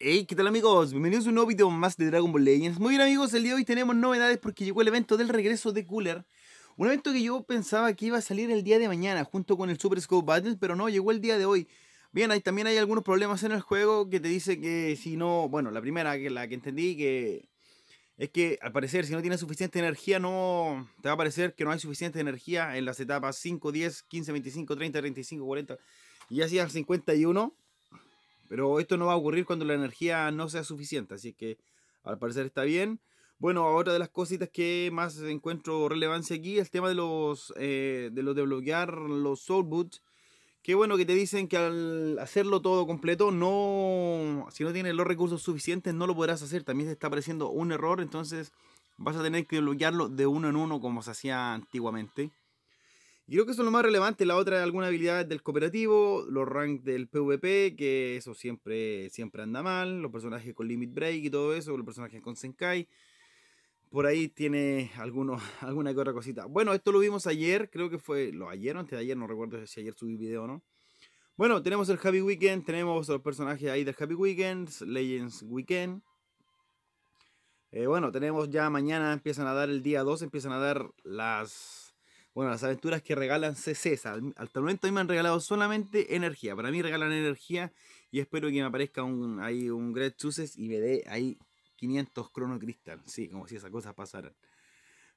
Hey, ¿qué tal amigos? Bienvenidos a un nuevo video más de Dragon Ball Legends Muy bien amigos, el día de hoy tenemos novedades porque llegó el evento del regreso de Cooler Un evento que yo pensaba que iba a salir el día de mañana junto con el Super Scope Battle Pero no, llegó el día de hoy Bien, hay, también hay algunos problemas en el juego que te dice que si no... Bueno, la primera, que la que entendí que... Es que al parecer si no tienes suficiente energía no... Te va a parecer que no hay suficiente energía en las etapas 5, 10, 15, 25, 30, 35, 40 y así al 51 pero esto no va a ocurrir cuando la energía no sea suficiente, así que al parecer está bien. Bueno, otra de las cositas que más encuentro relevancia aquí, es el tema de los, eh, de, los desbloquear bloquear los soulboots. Que bueno que te dicen que al hacerlo todo completo, no, si no tienes los recursos suficientes, no lo podrás hacer. También te está apareciendo un error, entonces vas a tener que bloquearlo de uno en uno como se hacía antiguamente. Y creo que eso es lo más relevante. La otra, es alguna habilidad del cooperativo, los ranks del PvP, que eso siempre, siempre anda mal. Los personajes con Limit Break y todo eso, los personajes con Senkai. Por ahí tiene alguna que otra cosita. Bueno, esto lo vimos ayer, creo que fue lo ayer o antes de ayer, no recuerdo si ayer subí video o no. Bueno, tenemos el Happy Weekend, tenemos los personajes ahí del Happy Weekend, Legends Weekend. Eh, bueno, tenemos ya mañana, empiezan a dar el día 2, empiezan a dar las bueno, las aventuras que regalan César, Hasta el momento a mí me han regalado solamente energía. Para mí regalan energía y espero que me aparezca un, ahí un Great Suces y me dé ahí 500 Chrono Crystal. Sí, como si esas cosas pasaran.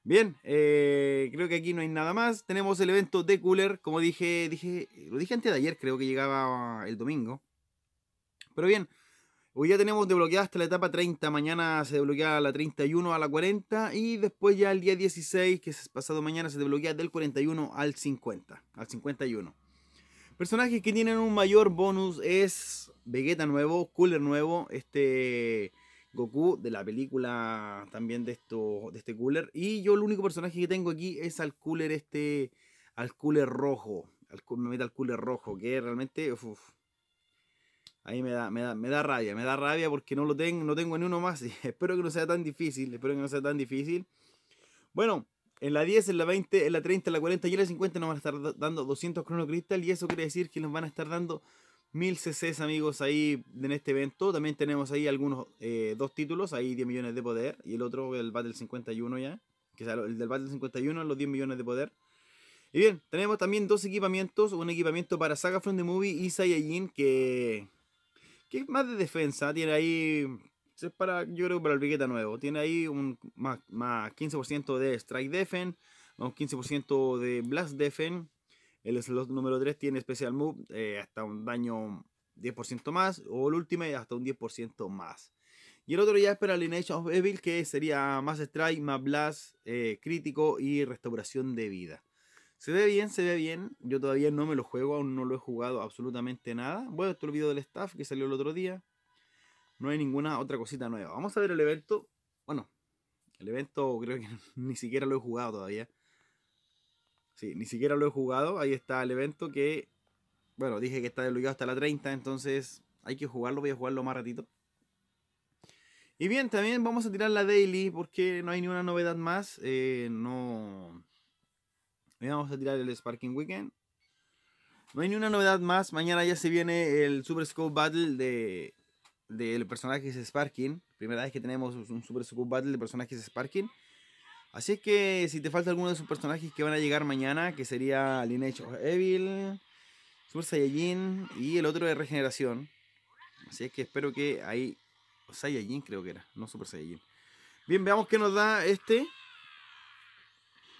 Bien, eh, creo que aquí no hay nada más. Tenemos el evento de Cooler, como dije, dije, lo dije antes de ayer, creo que llegaba el domingo. Pero bien, Hoy ya tenemos desbloqueada hasta la etapa 30, mañana se desbloquea la 31 a la 40 y después ya el día 16, que es pasado mañana, se desbloquea del 41 al 50, al 51. Personajes que tienen un mayor bonus es Vegeta nuevo, Cooler nuevo, este Goku de la película también de, esto, de este Cooler. Y yo el único personaje que tengo aquí es al Cooler este, al Cooler rojo, me al Cooler rojo, que realmente ahí me da, me da, me da rabia, me da rabia porque no lo tengo, no tengo ni uno más. espero que no sea tan difícil, espero que no sea tan difícil. Bueno, en la 10, en la 20, en la 30, en la 40 y en la 50 nos van a estar dando 200 Chrono Crystal y eso quiere decir que nos van a estar dando 1000 CCs amigos ahí en este evento. También tenemos ahí algunos eh, dos títulos, ahí 10 millones de poder y el otro el Battle 51 ya, que sea el del Battle 51 los 10 millones de poder. Y bien, tenemos también dos equipamientos, un equipamiento para Saga From The Movie y Saiyajin que ¿Qué más de defensa? Tiene ahí. para, yo creo que para el Piqueta nuevo. Tiene ahí un más, 15% de Strike defense. un 15% de Blast Defen. El slot número 3 tiene Special Move eh, hasta un daño 10% más. O el último hasta un 10% más. Y el otro ya es para Lineage of Evil, que sería más Strike, más Blast, eh, crítico y restauración de vida. Se ve bien, se ve bien. Yo todavía no me lo juego, aún no lo he jugado absolutamente nada. Bueno, esto es el video del staff que salió el otro día. No hay ninguna otra cosita nueva. Vamos a ver el evento. Bueno, el evento creo que ni siquiera lo he jugado todavía. Sí, ni siquiera lo he jugado. Ahí está el evento que... Bueno, dije que está desbloqueado hasta la 30, entonces hay que jugarlo. Voy a jugarlo más ratito. Y bien, también vamos a tirar la daily porque no hay ninguna novedad más. Eh, no vamos a tirar el Sparking Weekend. No hay ni una novedad más. Mañana ya se viene el Super Scope Battle de del personaje Sparking. Primera vez que tenemos un Super Scope Battle de personajes Sparking. Así es que si te falta alguno de sus personajes que van a llegar mañana, que sería Lineage of Evil, Super Saiyajin y el otro de regeneración. Así es que espero que ahí. Saiyajin creo que era, no Super Saiyajin. Bien, veamos qué nos da este.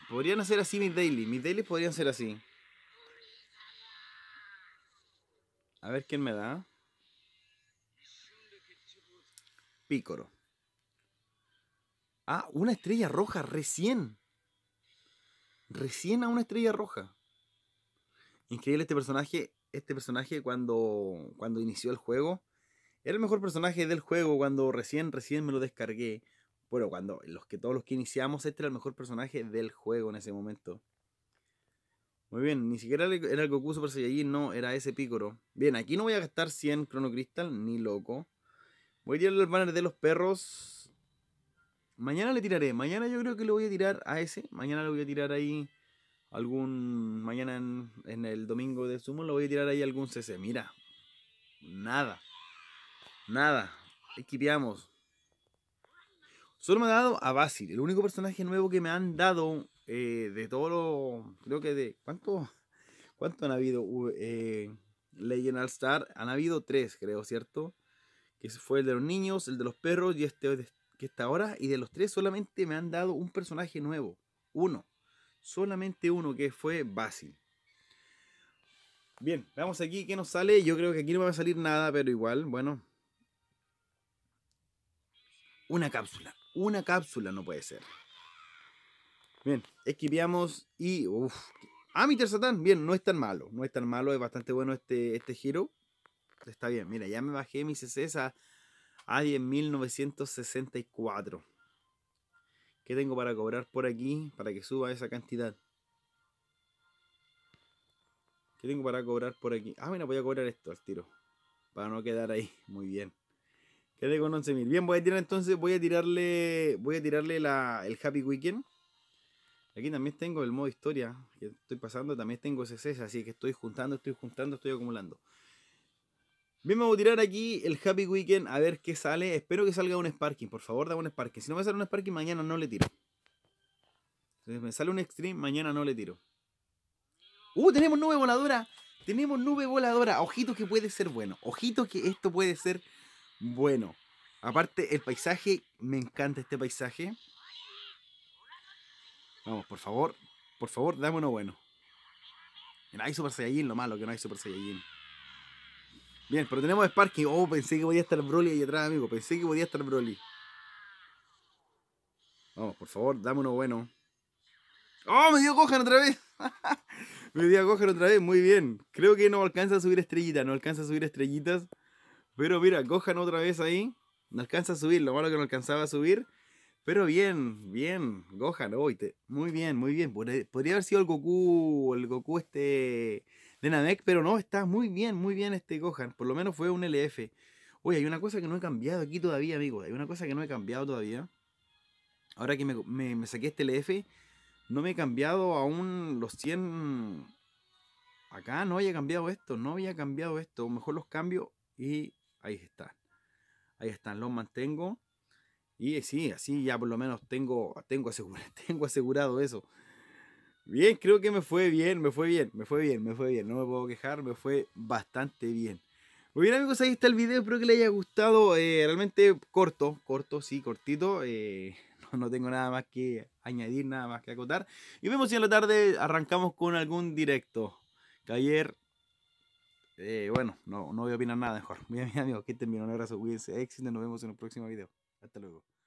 Podrían hacer así mis daily. Mis dailies podrían ser así. A ver quién me da. Pícoro. Ah, una estrella roja recién. Recién a una estrella roja. Increíble este personaje. Este personaje cuando, cuando inició el juego. Era el mejor personaje del juego cuando recién, recién me lo descargué. Bueno, cuando los que todos los que iniciamos, este era el mejor personaje del juego en ese momento. Muy bien, ni siquiera era el Goku Super Saiyajin, no, era ese Picoro. Bien, aquí no voy a gastar 100 Chrono Crystal, ni loco. Voy a tirarle el banner de los perros. Mañana le tiraré, mañana yo creo que le voy a tirar a ese. Mañana le voy a tirar ahí algún... Mañana en, el domingo de sumo le voy a tirar ahí algún CC. Mira, nada. Nada. Equipeamos. Solo me ha dado a Basil, el único personaje nuevo que me han dado eh, de todos los. Creo que de. ¿Cuánto, cuánto han habido? Eh, Legend All Star. Han habido tres, creo, ¿cierto? Que fue el de los niños, el de los perros y este que está ahora. Y de los tres solamente me han dado un personaje nuevo. Uno. Solamente uno, que fue Basil. Bien, veamos aquí qué nos sale. Yo creo que aquí no me va a salir nada, pero igual, bueno. Una cápsula. Una cápsula no puede ser. Bien, esquiviamos y... Uf. Ah, mi Satan, bien, no es tan malo. No es tan malo, es bastante bueno este, este giro. Está bien, mira, ya me bajé mi CCs a, a 10.964. ¿Qué tengo para cobrar por aquí para que suba esa cantidad? ¿Qué tengo para cobrar por aquí? Ah, mira, voy a cobrar esto al tiro. Para no quedar ahí. Muy bien. Quedé con 11.000. Bien, voy a tirar entonces, voy a tirarle, voy a tirarle el Happy Weekend. Aquí también tengo el modo historia que estoy pasando, también tengo CCs, así que estoy juntando, estoy juntando, estoy acumulando. Bien, me voy a tirar aquí el Happy Weekend a ver qué sale. Espero que salga un Sparking, por favor, da un Sparking. Si no me sale un Sparking, mañana no le tiro. Si me sale un Extreme, mañana no le tiro. ¡Uh! Tenemos nube voladora. Tenemos nube voladora. Ojito que puede ser bueno. Ojito que esto puede ser bueno, aparte el paisaje, me encanta este paisaje. Vamos, por favor, por favor, dame uno bueno. No hay Super Saiyajin, lo malo que no hay Super Saiyajin. Bien, pero tenemos Sparky. Oh, pensé que podía estar Broly ahí atrás, amigo. Pensé que podía estar Broly. Vamos, por favor, dame uno bueno. ¡Oh, me dio cojan otra vez! me dio cojan otra vez, muy bien. Creo que no alcanza a subir estrellitas, no alcanza a subir estrellitas. Pero mira, Gohan otra vez ahí. No alcanza a subir, lo malo que no alcanzaba a subir. Pero bien, bien, Gohan, hoy te, muy bien, muy bien. Podría haber sido el Goku, el Goku este de Namek, pero no, está muy bien, muy bien este Gohan. Por lo menos fue un LF. Oye, hay una cosa que no he cambiado aquí todavía, amigo. Hay una cosa que no he cambiado todavía. Ahora que me, me saqué este LF, no me he cambiado aún los 100... Acá no había cambiado esto, no había cambiado esto. Mejor los cambio y ahí están. Ahí están, los mantengo. Y eh, sí, así ya por lo menos tengo, tengo, asegurado, eso. Bien, creo que me fue bien, me fue bien, me fue bien, me fue bien. No me puedo quejar, me fue bastante bien. Muy bien amigos, ahí está el video, espero que les haya gustado. Eh, realmente corto, corto, sí, cortito. Eh, no, no, tengo nada más que añadir, nada más que acotar. Y vemos si en la tarde arrancamos con algún directo. Que ayer eh, bueno, no, no voy a opinar nada mejor. Bien, mi amigo, aquí termino, miro Un abrazo, cuídense, Nos vemos en el próximo video. Hasta luego.